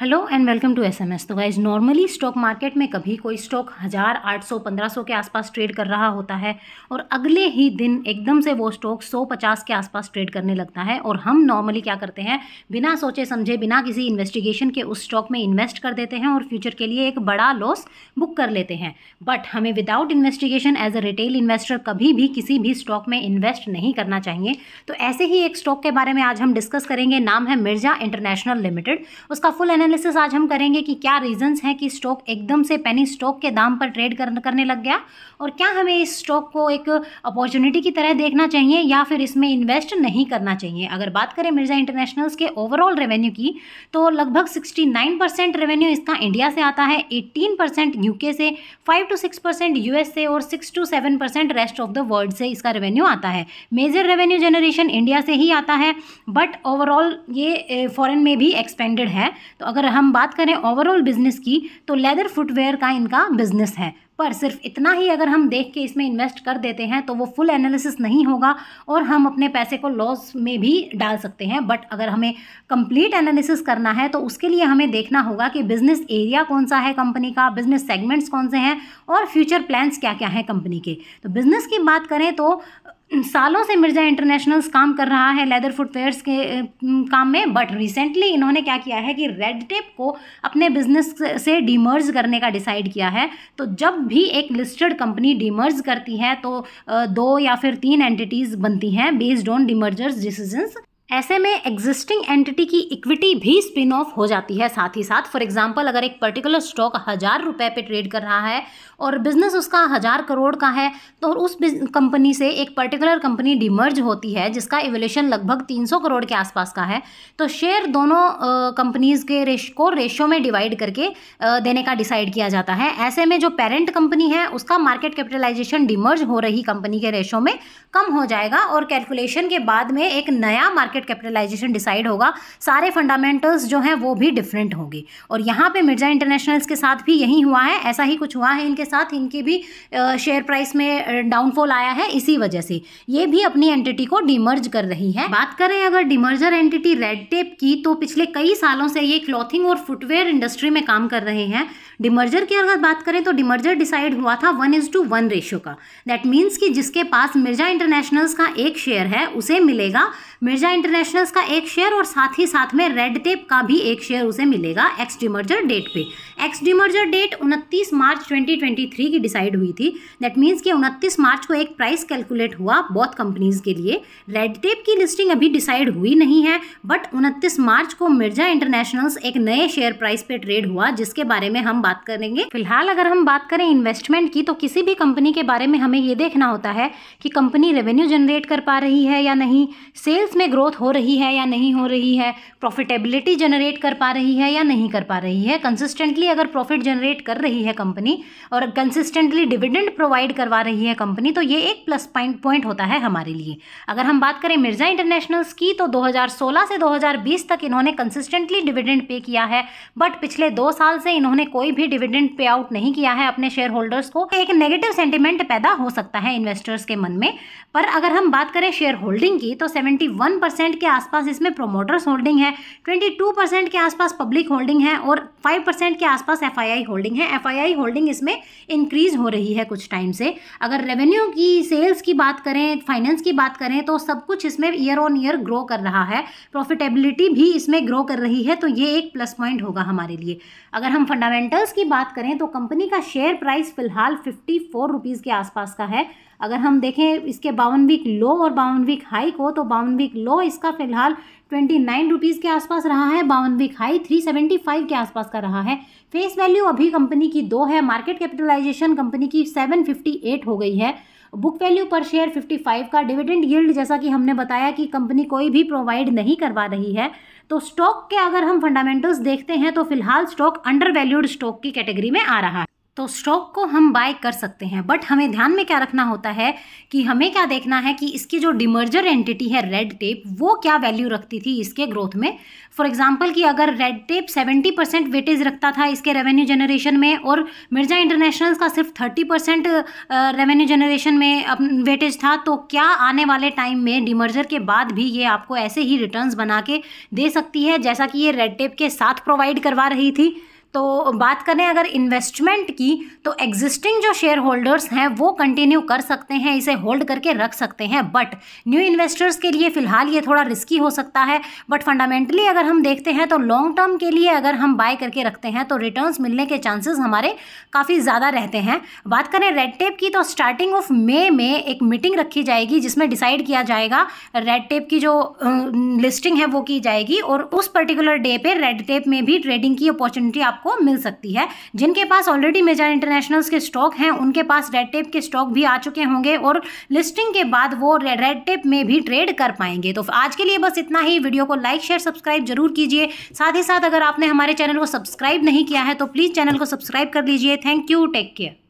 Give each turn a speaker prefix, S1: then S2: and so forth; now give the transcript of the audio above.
S1: hello and welcome to SMS तो guys normally stock market में कभी कोई स्टॉक हज़ार आठ सौ पंद्रह सौ के आसपास ट्रेड कर रहा होता है और अगले ही दिन एकदम से वो स्टॉक सौ पचास के आसपास ट्रेड करने लगता है और हम नॉर्मली क्या करते हैं बिना सोचे समझे बिना किसी इन्वेस्टिगेशन के उस स्टॉक में इन्वेस्ट कर देते हैं और फ्यूचर के लिए एक बड़ा लॉस बुक कर लेते हैं बट हमें without investigation as a retail investor कभी भी किसी भी स्टॉक में इन्वेस्ट नहीं करना चाहिए तो ऐसे ही एक स्टॉक के बारे में आज हम डिस्कस करेंगे नाम है मिर्जा इंटरनेशनल लिमिटेड उसका फुल एन एनालिसिस आज हम करेंगे कि क्या रीजंस हैं कि स्टॉक एकदम से पेनी स्टॉक के दाम पर ट्रेड करने लग गया और क्या हमें इस स्टॉक को एक अपॉर्चुनिटी की तरह देखना चाहिए या फिर इसमें इन्वेस्ट नहीं करना चाहिए अगर बात करें मिर्ज़ा इंटरनेशनल्स के ओवरऑल रेवेन्यू की तो लगभग सिक्सटी रेवेन्यू इसका इंडिया से आता है एट्टीन परसेंट यूके से five to six percent US से और six to seven percent rest of the world से इसका रेवेन्यू आता है मेजर रेवेन्यू जनरेशन इंडिया से ही आता है बट ओवरऑल ये फॉरेन eh, में भी एक्सपेंडेड है तो अगर अगर हम बात करें ओवरऑल बिजनेस की तो लेदर फुटवेयर का इनका बिजनेस है पर सिर्फ इतना ही अगर हम देख के इसमें इन्वेस्ट कर देते हैं तो वो फुल एनालिसिस नहीं होगा और हम अपने पैसे को लॉस में भी डाल सकते हैं बट अगर हमें कंप्लीट एनालिसिस करना है तो उसके लिए हमें देखना होगा कि बिजनेस एरिया कौन सा है कंपनी का बिजनेस सेगमेंट्स कौन से हैं और फ्यूचर प्लान्स क्या क्या हैं कंपनी के तो बिजनेस की बात करें तो सालों से मिर्जा इंटरनेशनल्स काम कर रहा है लेदर फुटवेयर्स के काम में बट रिसेंटली इन्होंने क्या किया है कि रेड टेप को अपने बिजनेस से डीमर्ज करने का डिसाइड किया है तो जब भी एक लिस्टेड कंपनी डीमर्ज करती है तो दो या फिर तीन एंटिटीज़ बनती हैं बेस्ड ऑन डीमर्जर्स डिसीजंस ऐसे में एग्जिस्टिंग एंटिटी की इक्विटी भी स्पिन ऑफ हो जाती है साथ ही साथ फॉर एग्जांपल अगर एक पर्टिकुलर स्टॉक हज़ार रुपए पे ट्रेड कर रहा है और बिजनेस उसका हज़ार करोड़ का है तो उस कंपनी से एक पर्टिकुलर कंपनी डिमर्ज होती है जिसका एवोल्यूशन लगभग 300 करोड़ के आसपास का है तो शेयर दोनों कंपनीज़ के रेश को रेशो में डिवाइड करके देने का डिसाइड किया जाता है ऐसे में जो पेरेंट कंपनी है उसका मार्केट कैपिटलाइजेशन डिमर्ज हो रही कंपनी के रेशो में कम हो जाएगा और कैलकुलेशन के बाद में एक नया मार्केट मार्केट कैपिटलाइजेशन डिसाइड होगा सारे फंडामेंटल्स जो हैं वो भी डिफरेंट होंगे और यहाँ पे मिर्जा इंटरनेशनल्स के साथ भी यही हुआ है ऐसा ही कुछ हुआ है इनके साथ इनके भी शेयर प्राइस में डाउनफॉल आया है इसी वजह से ये भी अपनी एंटिटी को डिमर्ज कर रही है बात करें अगर डिमर्जर एंटिटी रेड टेप की तो पिछले कई सालों से ये क्लॉथिंग और फुटवेयर इंडस्ट्री में काम कर रहे हैं डिमर्जर की अगर बात करें तो डिमर्जर डिसाइड हुआ था one is to one ratio का दैट मीन्स कि जिसके पास मिर्जा इंटरनेशनल्स का एक शेयर है उसे मिलेगा मिर्जा इंटरनेशनल्स का एक शेयर और साथ ही साथ में रेड टेप का भी एक शेयर उसे मिलेगा एक्स डिमर्जर डेट पे एक्स डिमर्जर डेट 29 मार्च 2023 की डिसाइड हुई थी दैट मीन्स कि 29 मार्च को एक प्राइस कैलकुलेट हुआ बहुत कंपनीज के लिए रेड टेप की लिस्टिंग अभी डिसाइड हुई नहीं है बट 29 मार्च को मिर्जा इंटरनेशनल्स एक नए शेयर प्राइस पे ट्रेड हुआ जिसके बारे में हम बात करेंगे फिलहाल अगर हम बात करें इन्वेस्टमेंट की तो किसी भी कंपनी के बारे में हमें ये देखना होता है कि कंपनी रेवेन्यू जनरेट कर पा रही है या नहीं सेल्स सेल्स में ग्रोथ हो रही है या नहीं हो रही है प्रॉफिटेबिलिटी जनरेट कर पा रही है या नहीं कर पा रही है कंसिस्टेंटली अगर प्रॉफिट जनरेट कर रही है कंपनी और कंसिस्टेंटली डिविडेंड प्रोवाइड करवा रही है कंपनी तो ये एक प्लस पॉइंट पॉइंट होता है हमारे लिए अगर हम बात करें मिर्ज़ा इंटरनेशनल्स की तो 2016 से 2020 तक इन्होंने कंसिस्टेंटली डिविडेंड पे किया है बट पिछले दो साल से इन्होंने कोई भी डिविडेंड पे आउट नहीं किया है अपने शेयर होल्डर्स को एक नेगेटिव सेंटिमेंट पैदा हो सकता है इन्वेस्टर्स के मन में पर अगर हम बात करें शेयर होल्डिंग की तो सेवेंटी वन परसेंट के आसपास इसमें प्रोमोटर्स होल्डिंग है ट्वेंटी टू परसेंट के आसपास पब्लिक होल्डिंग है और फाइव परसेंट के आसपास एफ होल्डिंग है एफ होल्डिंग इसमें इंक्रीज हो रही है कुछ टाइम से अगर रेवेन्यू की सेल्स की बात करें फाइनेंस की बात करें तो सब कुछ इसमें ईयर ऑन ईयर ग्रो कर रहा है प्रॉफिटेबिलिटी भी इसमें ग्रो कर रही है तो ये एक प्लस पॉइंट होगा हमारे लिए अगर हम फंडामेंटल्स की बात करें तो कंपनी का शेयर प्राइस फिलहाल फिफ्टी फोर रुपीज़ के आसपास का है अगर हम देखें इसके बावन वीक लो और बावन वीक हाई को तो बावन वीक लो इसका फिलहाल ट्वेंटी नाइन रुपीज़ के आसपास रहा है बावन week high three seventy five के आसपास का रहा है फेस वैल्यू अभी कंपनी की दो है मार्केट कैपिटलाइजेशन कंपनी की सेवन फिफ्टी एट हो गई है book value per share fifty five का डिविडेंड यील्ड जैसा कि हमने बताया कि कंपनी कोई भी प्रोवाइड नहीं करवा रही है तो स्टॉक के अगर हम फंडामेंटल्स देखते हैं तो फिलहाल स्टॉक अंडर वैल्यूड स्टॉक की कैटेगरी में आ रहा है तो स्टॉक को हम बाय कर सकते हैं बट हमें ध्यान में क्या रखना होता है कि हमें क्या देखना है कि इसकी जो डिमर्जर एंटिटी है रेड टेप वो क्या वैल्यू रखती थी इसके ग्रोथ में फॉर एग्जाम्पल कि अगर रेड टेप 70 परसेंट वेटेज रखता था इसके रेवेन्यू जनरेशन में और मिर्जा इंटरनेशनल का सिर्फ 30 परसेंट रेवेन्यू जनरेशन में वेटेज था तो क्या आने वाले टाइम में डिमर्जर के बाद भी ये आपको ऐसे ही रिटर्न बना के दे सकती है जैसा कि ये रेड टेप के साथ प्रोवाइड करवा रही थी तो बात करें अगर इन्वेस्टमेंट की तो एग्जिस्टिंग जो शेयर होल्डर्स हैं वो कंटिन्यू कर सकते हैं इसे होल्ड करके रख सकते हैं बट न्यू इन्वेस्टर्स के लिए फ़िलहाल ये थोड़ा रिस्की हो सकता है बट फंडामेंटली अगर हम देखते हैं तो लॉन्ग टर्म के लिए अगर हम बाय करके रखते हैं तो रिटर्न्स मिलने के चांसेस हमारे काफ़ी ज़्यादा रहते हैं बात करें रेड टेप की तो स्टार्टिंग ऑफ मे में एक मीटिंग रखी जाएगी जिसमें डिसाइड किया जाएगा रेड टेप की जो लिस्टिंग है वो की जाएगी और उस पर्टिकुलर डे पर रेड टेप में भी ट्रेडिंग की अपॉर्चुनिटी आप आपको मिल सकती है जिनके पास ऑलरेडी मेजर इंटरनेशनल्स के स्टॉक हैं उनके पास रेड टेप के स्टॉक भी आ चुके होंगे और लिस्टिंग के बाद वो रेड टेप में भी ट्रेड कर पाएंगे तो आज के लिए बस इतना ही वीडियो को लाइक शेयर सब्सक्राइब जरूर कीजिए साथ ही साथ अगर आपने हमारे चैनल को सब्सक्राइब नहीं किया है तो प्लीज़ चैनल को सब्सक्राइब कर लीजिए थैंक यू टेक केयर